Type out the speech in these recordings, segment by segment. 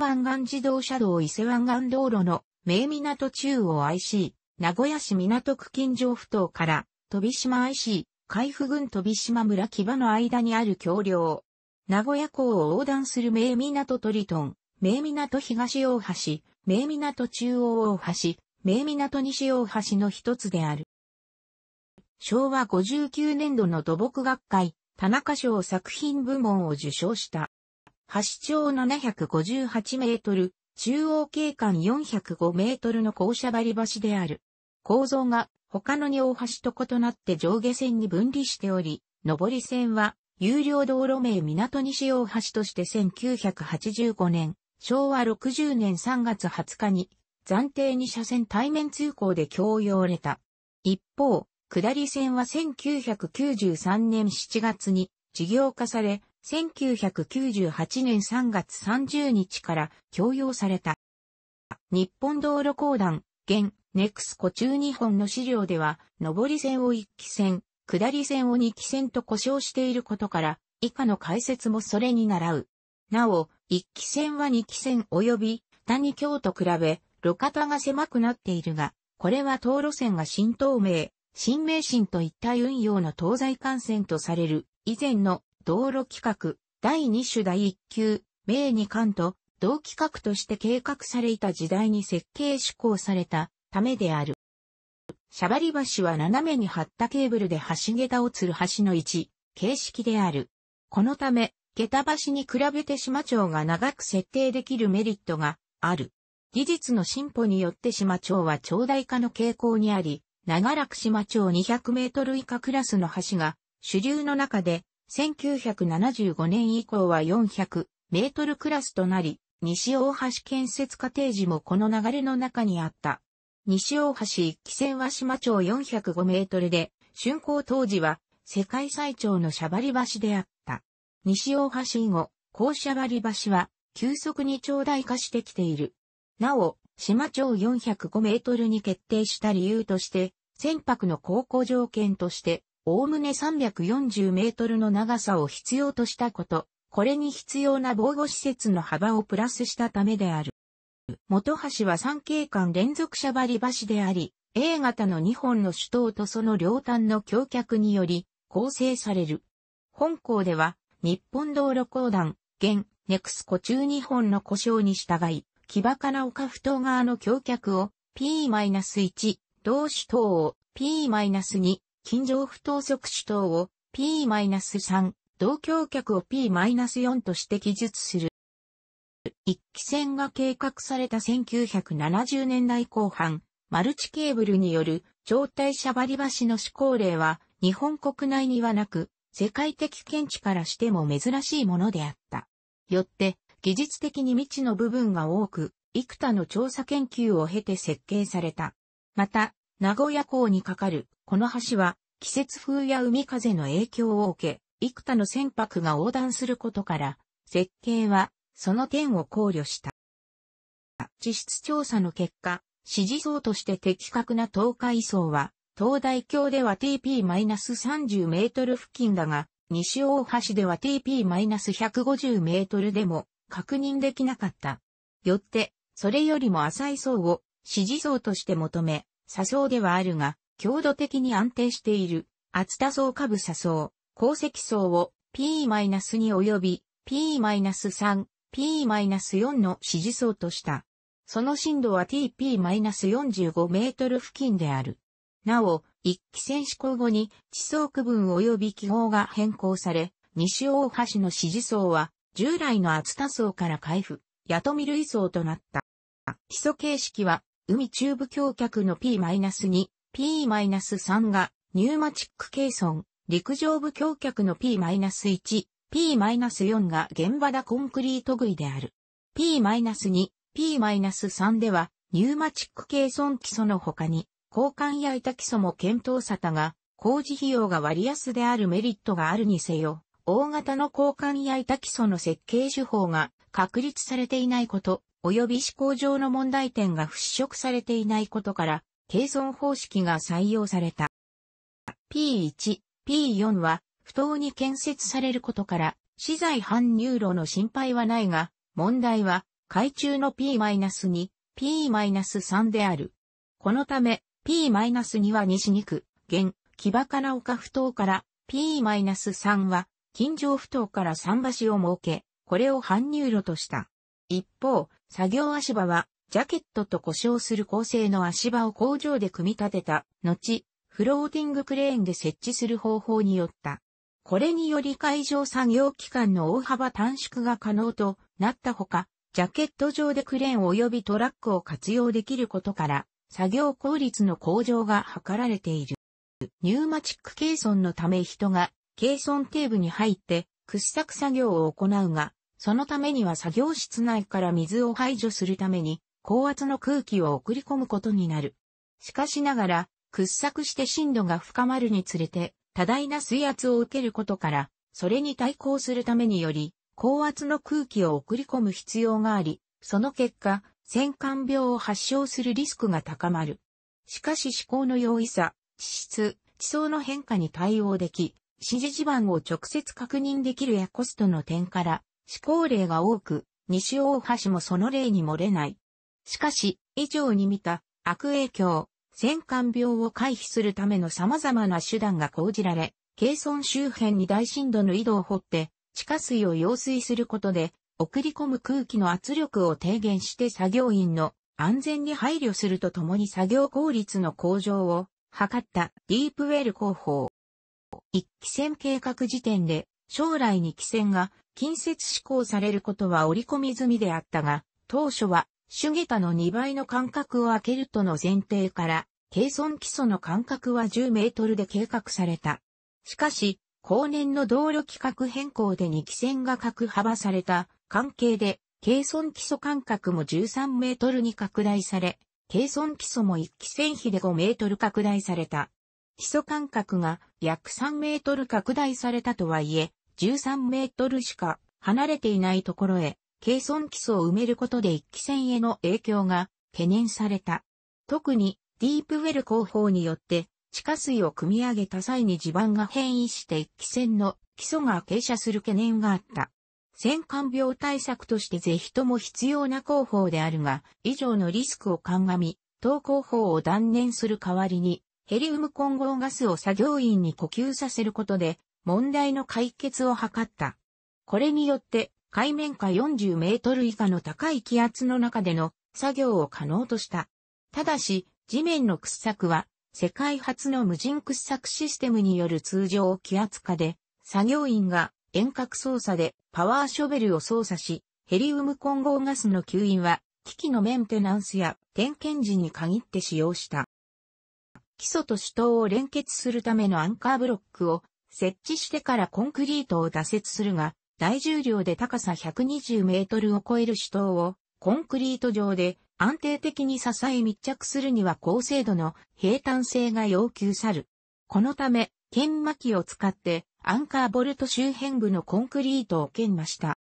湾岸自動車道伊勢湾岸道路の名港中央 IC、名古屋市港区近上埠頭から飛島 IC、海部郡飛島村木場の間にある橋梁。名古屋港を横断する名港トリトン、名港東大橋、名港中央大橋、名港西大橋の一つである。昭和59年度の土木学会、田中賞作品部門を受賞した。橋長758メートル、中央景観405メートルの校舎張り橋である。構造が他の二大橋と異なって上下線に分離しており、上り線は有料道路名港西大橋として1985年、昭和60年3月20日に暫定に車線対面通行で供用れた。一方、下り線は1993年7月に事業化され、1998年3月30日から供用された。日本道路公団、現、ネクスコ中日本の資料では、上り線を1期線、下り線を2期線と故障していることから、以下の解説もそれに倣う。なお、1期線は2期線及び、谷京と比べ、路肩が狭くなっているが、これは道路線が新東名、新名神といった運用の東西幹線とされる、以前の道路規格第2種第1級、名2巻と同規格として計画された時代に設計施行されたためである。シャバリ橋は斜めに張ったケーブルで橋桁を吊る橋の位置、形式である。このため、桁橋に比べて島町が長く設定できるメリットがある。技術の進歩によって島町は長大化の傾向にあり、長らく島町200メートル以下クラスの橋が主流の中で1975年以降は400メートルクラスとなり、西大橋建設過程時もこの流れの中にあった。西大橋一期線は島町405メートルで、竣工当時は世界最長のシャバリ橋であった。西大橋以後、高シャバリ橋は急速に長大化してきている。なお、島町405メートルに決定した理由として、船舶の航行条件として、おおむね340メートルの長さを必要としたこと、これに必要な防護施設の幅をプラスしたためである。元橋は三景間連続車張り橋であり、A 型の2本の主塔とその両端の橋脚により構成される。本校では、日本道路公団、現、ネクスコ中2本の故障に従い、木場から丘不頭側の橋脚を P-1、同主塔を P-2、近城不等速手等を P-3、同橋脚を P-4 として記述する。一期線が計画された1970年代後半、マルチケーブルによる超大車張り橋の思行例は日本国内にはなく、世界的見地からしても珍しいものであった。よって、技術的に未知の部分が多く、幾多の調査研究を経て設計された。また、名古屋港に架かる、この橋は、季節風や海風の影響を受け、幾多の船舶が横断することから、設計は、その点を考慮した。地質調査の結果、支持層として的確な東海層は、東大橋では TP-30 メートル付近だが、西大橋では TP-150 メートルでも確認できなかった。よって、それよりも浅い層を支持層として求め、砂層ではあるが、強度的に安定している、厚多層下部砂層、鉱石層を P-2 及び P-3、P-4 の支持層とした。その震度は TP-45 メートル付近である。なお、一期戦施行後に地層区分及び記号が変更され、西大橋の支持層は従来の厚多層から回復、やとみ類層となった。基礎形式は海中部橋脚の P-2、P-3 が、ニューマチックケイソン、陸上部橋脚の P-1、P-4 が現場だコンクリート杭である。P-2、P-3 では、ニューマチックケイソン基礎の他に、交換や板基礎も検討さたが、工事費用が割安であるメリットがあるにせよ、大型の交換や板基礎の設計手法が確立されていないこと、及び思考上の問題点が払拭されていないことから、計算方式が採用された。P1、P4 は不当に建設されることから、資材搬入路の心配はないが、問題は、海中の P-2、P-3 である。このため、P-2 は西2区、現、木場から丘不当から、P-3 は、近所不当から桟橋を設け、これを搬入路とした。一方、作業足場は、ジャケットと故障する構成の足場を工場で組み立てた、後、フローティングクレーンで設置する方法によった。これにより会場作業期間の大幅短縮が可能となったほか、ジャケット上でクレーン及びトラックを活用できることから、作業効率の向上が図られている。ニューマチック計算のため人が、計算テーブに入って、掘削作業を行うが、そのためには作業室内から水を排除するために、高圧の空気を送り込むことになる。しかしながら、掘削して深度が深まるにつれて、多大な水圧を受けることから、それに対抗するためにより、高圧の空気を送り込む必要があり、その結果、戦艦病を発症するリスクが高まる。しかし思考の容易さ、地質、地層の変化に対応でき、指示地盤を直接確認できるやコストの点から、思考例が多く、西大橋もその例に漏れない。しかし、以上に見た悪影響、戦艦病を回避するための様々な手段が講じられ、軽村周辺に大震度の井戸を掘って、地下水を用水することで、送り込む空気の圧力を低減して作業員の安全に配慮するとともに作業効率の向上を図ったディープウェル工法。一期戦計画時点で将来に期戦が近接施行されることは織り込み済みであったが、当初は主下駄の2倍の間隔を空けるとの前提から、計算基礎の間隔は10メートルで計画された。しかし、後年の道路規格変更で2期線が各幅された関係で、計算基礎間隔も13メートルに拡大され、計算基礎も1期線比で5メートル拡大された。基礎間隔が約3メートル拡大されたとはいえ、13メートルしか離れていないところへ、軽損基礎を埋めることで一気線への影響が懸念された。特にディープウェル工法によって地下水を汲み上げた際に地盤が変異して一気線の基礎が傾斜する懸念があった。戦艦病対策としてぜひとも必要な工法であるが、以上のリスクを鑑み、当工法を断念する代わりに、ヘリウム混合ガスを作業員に呼吸させることで、問題の解決を図った。これによって、海面下40メートル以下の高い気圧の中での作業を可能とした。ただし、地面の掘削は、世界初の無人掘削システムによる通常気圧下で、作業員が遠隔操作でパワーショベルを操作し、ヘリウム混合ガスの吸引は、機器のメンテナンスや点検時に限って使用した。基礎と主塔を連結するためのアンカーブロックを設置してからコンクリートを打設するが、大重量で高さ120メートルを超える主塔をコンクリート上で安定的に支え密着するには高精度の平坦性が要求さる。このため、研磨機を使ってアンカーボルト周辺部のコンクリートを研磨した。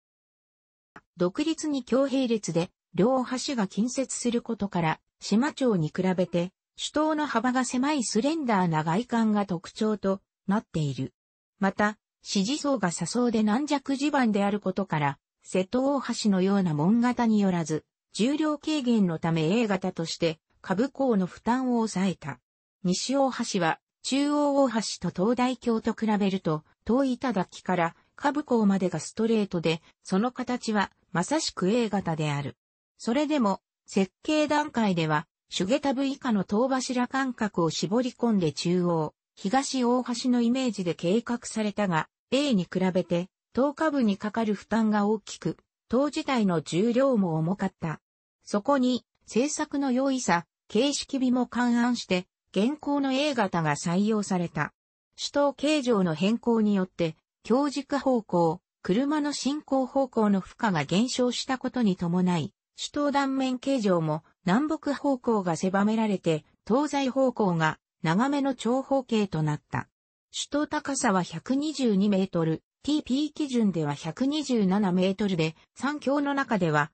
独立に強並列で両端が近接することから、島町に比べて、主塔の幅が狭いスレンダーな外観が特徴となっている。また、支持層が左層で軟弱地盤であることから、瀬戸大橋のような門型によらず、重量軽減のため A 型として、株高の負担を抑えた。西大橋は、中央大橋と東大橋と比べると、遠い頂から株高までがストレートで、その形はまさしく A 型である。それでも、設計段階では、主下ブ以下の塔柱間隔を絞り込んで中央、東大橋のイメージで計画されたが、A に比べて、等下部にかかる負担が大きく、塔自体の重量も重かった。そこに、制作の容易さ、形式美も勘案して、現行の A 型が採用された。首都形状の変更によって、強軸方向、車の進行方向の負荷が減少したことに伴い、首都断面形状も南北方向が狭められて、東西方向が長めの長方形となった。首都高さは122メートル、TP 基準では127メートルで、三峡の中では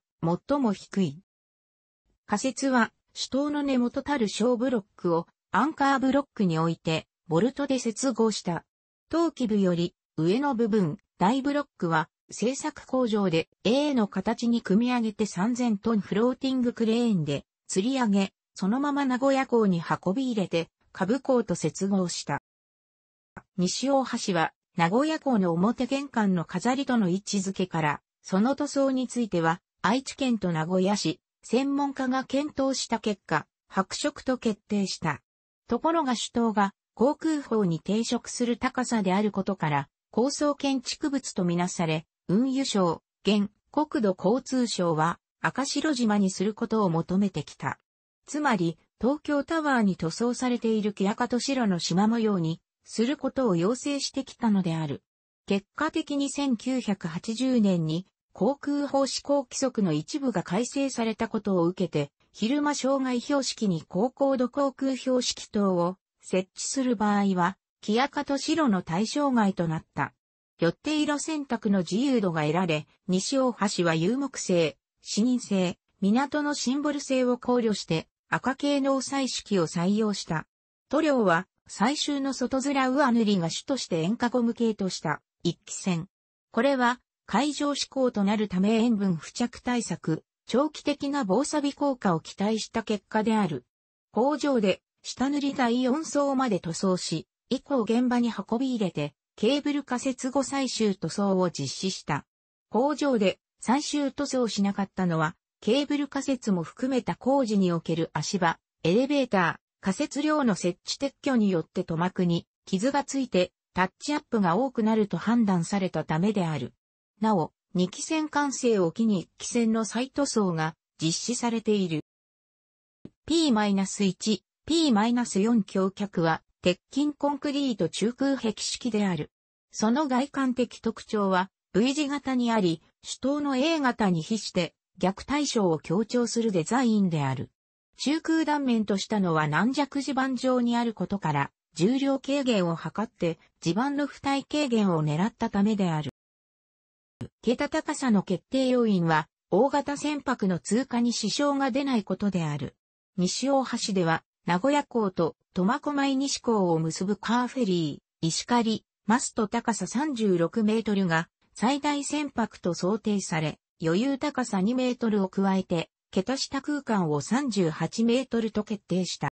最も低い。仮説は、首都の根元たる小ブロックをアンカーブロックに置いて、ボルトで接合した。陶器部より上の部分、大ブロックは製作工場で A の形に組み上げて3000トンフローティングクレーンで吊り上げ、そのまま名古屋港に運び入れて株港と接合した。西大橋は、名古屋港の表玄関の飾りとの位置づけから、その塗装については、愛知県と名古屋市、専門家が検討した結果、白色と決定した。ところが主塔が、航空法に抵触する高さであることから、高層建築物とみなされ、運輸省、現、国土交通省は、赤白島にすることを求めてきた。つまり、東京タワーに塗装されているケアカと白の島模様にすることを要請してきたのである。結果的に1980年に航空法施行規則の一部が改正されたことを受けて、昼間障害標識に高高度航空標識等を設置する場合は、木赤と白の対象外となった。よって色選択の自由度が得られ、西大橋は有木性、視認性、港のシンボル性を考慮して、赤系の彩色を採用した。塗料は最終の外面上塗りが主として塩化ゴム系とした一気線。これは海上志向となるため塩分付着対策、長期的な防錆効果を期待した結果である。工場で下塗り第4層まで塗装し、以降現場に運び入れて、ケーブル仮設後最終塗装を実施した。工場で最終塗装しなかったのは、ケーブル仮設も含めた工事における足場、エレベーター、仮設量の設置撤去によって塗膜に傷がついてタッチアップが多くなると判断されたためである。なお、2期線完成を機に1期線の再塗装が実施されている。P-1、P-4 橋脚は鉄筋コンクリート中空壁式である。その外観的特徴は V 字型にあり、主塔の A 型に比して逆対象を強調するデザインである。中空断面としたのは軟弱地盤上にあることから、重量軽減を図って地盤の負体軽減を狙ったためである。桁高さの決定要因は、大型船舶の通過に支障が出ないことである。西大橋では、名古屋港と苫小牧西港を結ぶカーフェリー、石狩、マスト高さ36メートルが最大船舶と想定され、余裕高さ2メートルを加えて、桁下空間を38メートルと決定した。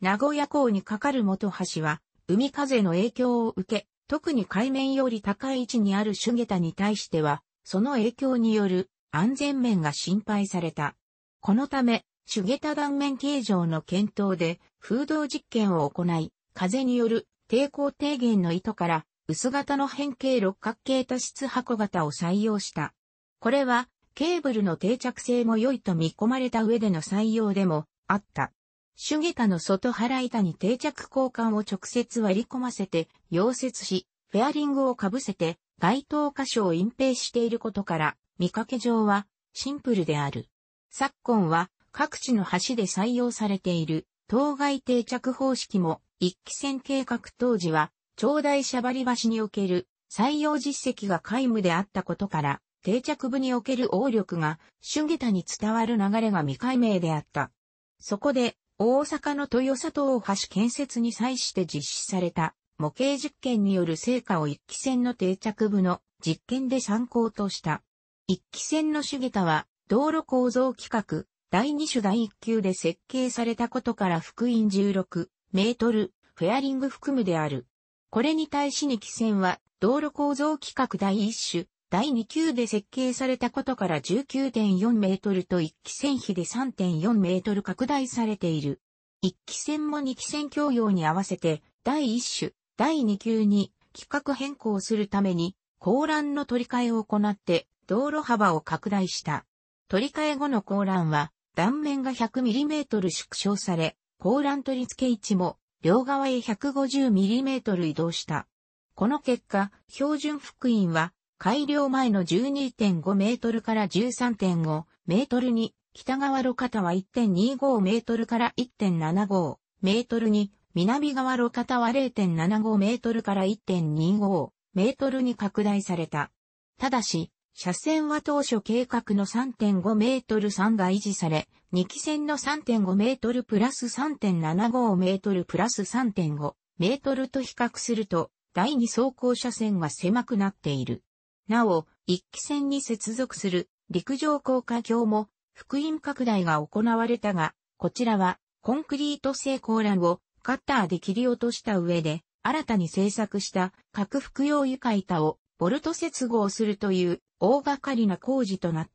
名古屋港に架かる元橋は、海風の影響を受け、特に海面より高い位置にある主桁に対しては、その影響による安全面が心配された。このため、主桁断面形状の検討で、風洞実験を行い、風による抵抗低減の意図から、薄型の変形六角形多湿箱型を採用した。これは、ケーブルの定着性も良いと見込まれた上での採用でもあった。主下下の外腹板に定着交換を直接割り込ませて溶接し、フェアリングをかぶせて該当箇所を隠蔽していることから、見かけ上はシンプルである。昨今は各地の橋で採用されている当該定着方式も一期線計画当時は長大シャバリ橋における採用実績が皆無であったことから定着部における応力が、春下駄に伝わる流れが未解明であった。そこで、大阪の豊里大橋建設に際して実施された模型実験による成果を一期線の定着部の実験で参考とした。一期線の主下駄は道路構造規格第二種第一級で設計されたことから福音16メートルフェアリング含むである。これに対し二期線は道路構造規格第一種第2級で設計されたことから19.4メートルと1期線比で3.4メートル拡大されている。1期線も2期線供用に合わせて、第1種、第2級に規格変更するために、高欄の取り替えを行って、道路幅を拡大した。取り替え後の高欄は、断面が 100mm 縮小され、高欄取り付け位置も、両側へ 150mm 移動した。この結果、標準福音は、改良前の12.5メートルから13.5メートルに、北側路肩は1.25メートルから1.75メートルに、南側路肩は0.75メートルから1.25メートルに拡大された。ただし、車線は当初計画の3.5メートル3が維持され、2期線の3.5メートルプラス3.75メートルプラス3.5メートルと比較すると、第2走行車線は狭くなっている。なお、一期船に接続する陸上高架橋も福音拡大が行われたが、こちらはコンクリート製鋼欄をカッターで切り落とした上で、新たに製作した核服用床板をボルト接合するという大掛かりな工事となっ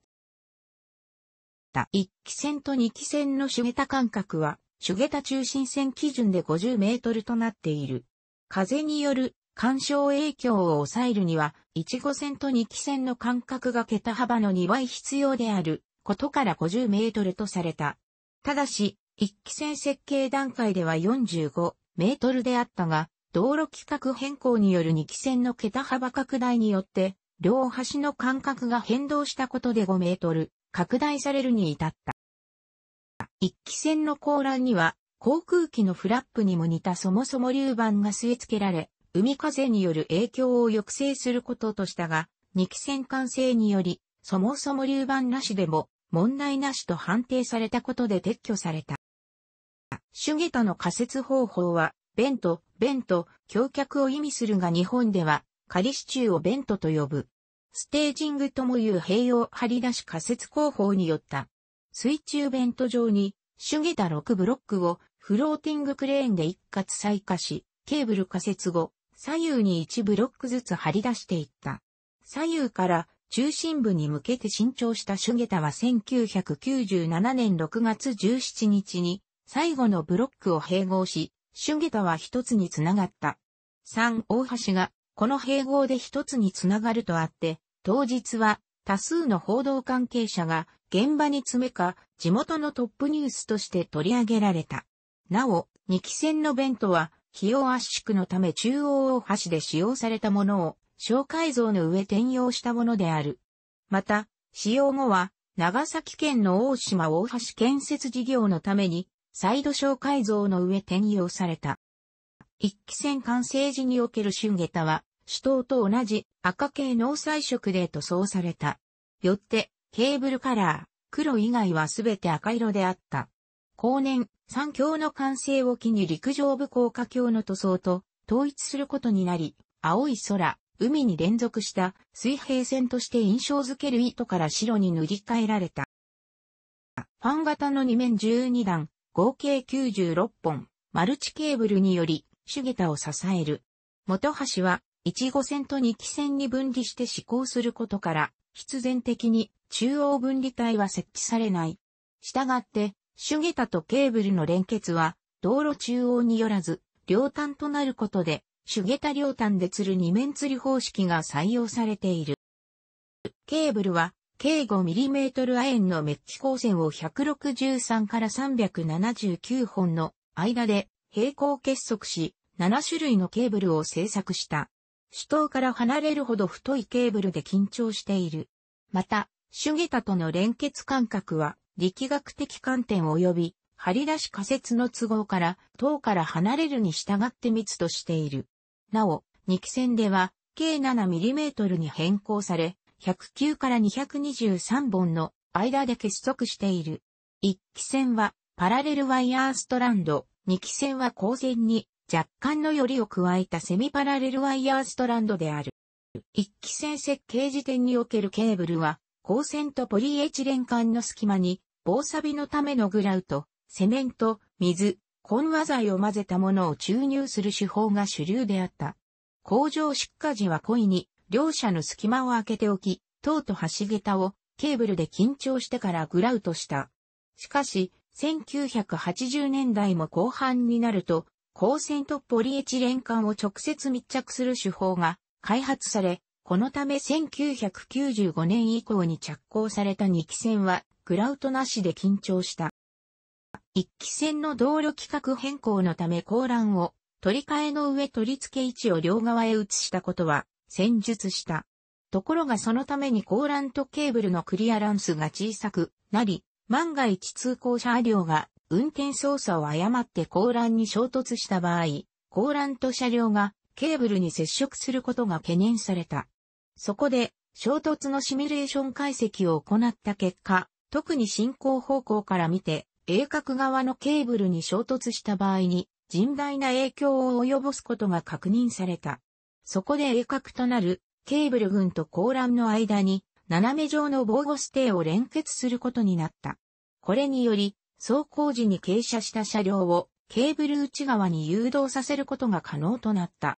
た。1期線と2期線の主桁間隔は、主桁中心線基準で50メートルとなっている。風による干渉影響を抑えるには、1号線と2期線の間隔が桁幅の2倍必要であることから50メートルとされた。ただし、1期線設計段階では45メートルであったが、道路規格変更による2期線の桁幅拡大によって、両端の間隔が変動したことで5メートル拡大されるに至った。1期線の高欄には、航空機のフラップにも似たそもそも流板が据え付けられ、海風による影響を抑制することとしたが、二期戦完成により、そもそも流版なしでも問題なしと判定されたことで撤去された。主ゲタの仮説方法は、ベント、ベント、橋脚を意味するが日本では、仮支柱をベントと呼ぶ。ステージングともいう併用張り出し仮説工法によった。水中ベント上に、主ゲタ6ブロックをフローティングクレーンで一括再火し、ケーブル仮説後、左右に1ブロックずつ張り出していった。左右から中心部に向けて伸長したシュゲタは1997年6月17日に最後のブロックを併合し、シュゲタは一つにつながった。三大橋がこの併合で一つにつながるとあって、当日は多数の報道関係者が現場に詰めか地元のトップニュースとして取り上げられた。なお、二期戦の弁とは費用圧縮のため中央大橋で使用されたものを、小改造の上転用したものである。また、使用後は、長崎県の大島大橋建設事業のために、再度小改造の上転用された。一期線完成時における春下駄は、首都と同じ赤系農彩色で塗装された。よって、ケーブルカラー、黒以外はすべて赤色であった。後年、三強の完成を機に陸上部高架橋の塗装と統一することになり、青い空、海に連続した水平線として印象づける糸から白に塗り替えられた。ファン型の2面12段、合計96本、マルチケーブルにより、ゲタを支える。元橋は、1号線と2期線に分離して施行することから、必然的に中央分離帯は設置されない。したがって、シュゲタとケーブルの連結は、道路中央によらず、両端となることで、シュゲタ両端で釣る二面釣り方式が採用されている。ケーブルは、計 5mm 亜鉛のメッキ光線を163から379本の間で平行結束し、7種類のケーブルを製作した。主頭から離れるほど太いケーブルで緊張している。また、シュゲタとの連結間隔は力学的観点及び、張り出し仮説の都合から、塔から離れるに従って密としている。なお、2期線では、計 7mm に変更され、109から223本の間で結束している。1期線は、パラレルワイヤーストランド、2期線は光線に若干のよりを加えたセミパラレルワイヤーストランドである。1期線設計時点におけるケーブルは、光線とポリエチレン管の隙間に防錆のためのグラウト、セメント、水、混和剤を混ぜたものを注入する手法が主流であった。工場出荷時は故意に、両者の隙間を開けておき、塔と橋桁をケーブルで緊張してからグラウトした。しかし、1980年代も後半になると、光線とポリエチレン管を直接密着する手法が開発され、このため1995年以降に着工された2期線はクラウトなしで緊張した。一期戦の道路規格変更のため高欄を取り替えの上取り付け位置を両側へ移したことは戦術した。ところがそのために高欄とケーブルのクリアランスが小さくなり、万が一通行車両が運転操作を誤って高欄に衝突した場合、高欄と車両がケーブルに接触することが懸念された。そこで、衝突のシミュレーション解析を行った結果、特に進行方向から見て、鋭角側のケーブルに衝突した場合に、甚大な影響を及ぼすことが確認された。そこで鋭角となるケーブル群と高欄の間に斜め状の防護ステーを連結することになった。これにより、走行時に傾斜した車両をケーブル内側に誘導させることが可能となった。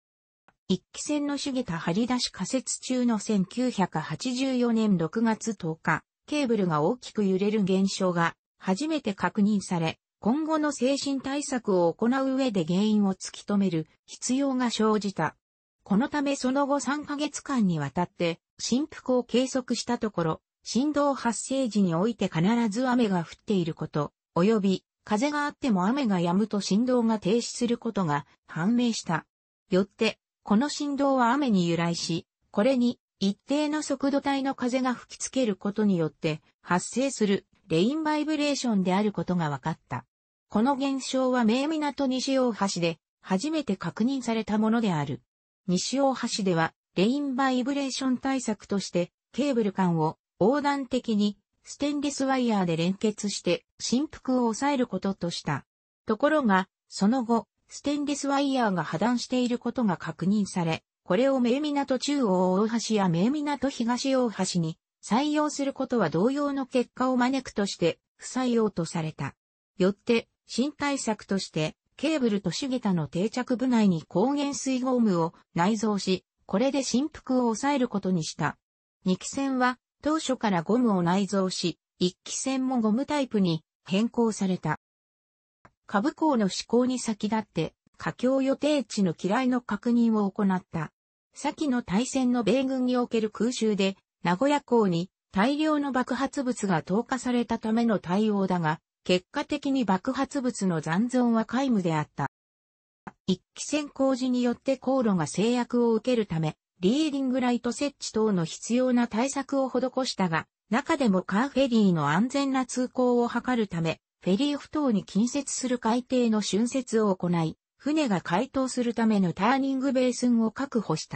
一期線の茂た張り出し仮設中の1984年6月10日、ケーブルが大きく揺れる現象が初めて確認され、今後の精神対策を行う上で原因を突き止める必要が生じた。このためその後3ヶ月間にわたって振幅を計測したところ、振動発生時において必ず雨が降っていること、及び風があっても雨が止むと振動が停止することが判明した。よって、この振動は雨に由来し、これに一定の速度帯の風が吹きつけることによって発生するレインバイブレーションであることが分かった。この現象は名港西大橋で初めて確認されたものである。西大橋ではレインバイブレーション対策としてケーブル間を横断的にステンレスワイヤーで連結して振幅を抑えることとした。ところが、その後、ステンレスワイヤーが破断していることが確認され、これを名港中央大橋や名港東大橋に採用することは同様の結果を招くとして不採用とされた。よって、新対策として、ケーブルとシゲタの定着部内に抗原水ゴムを内蔵し、これで振幅を抑えることにした。2期線は当初からゴムを内蔵し、1期線もゴムタイプに変更された。株校の施行に先立って、佳境予定地の嫌いの確認を行った。先の大戦の米軍における空襲で、名古屋港に大量の爆発物が投下されたための対応だが、結果的に爆発物の残存は皆無であった。一期線工事によって航路が制約を受けるため、リーディングライト設置等の必要な対策を施したが、中でもカーフェリーの安全な通行を図るため、フェリー埠頭に近接する海底の浚渫を行い、船が解凍するためのターニングベースンを確保した。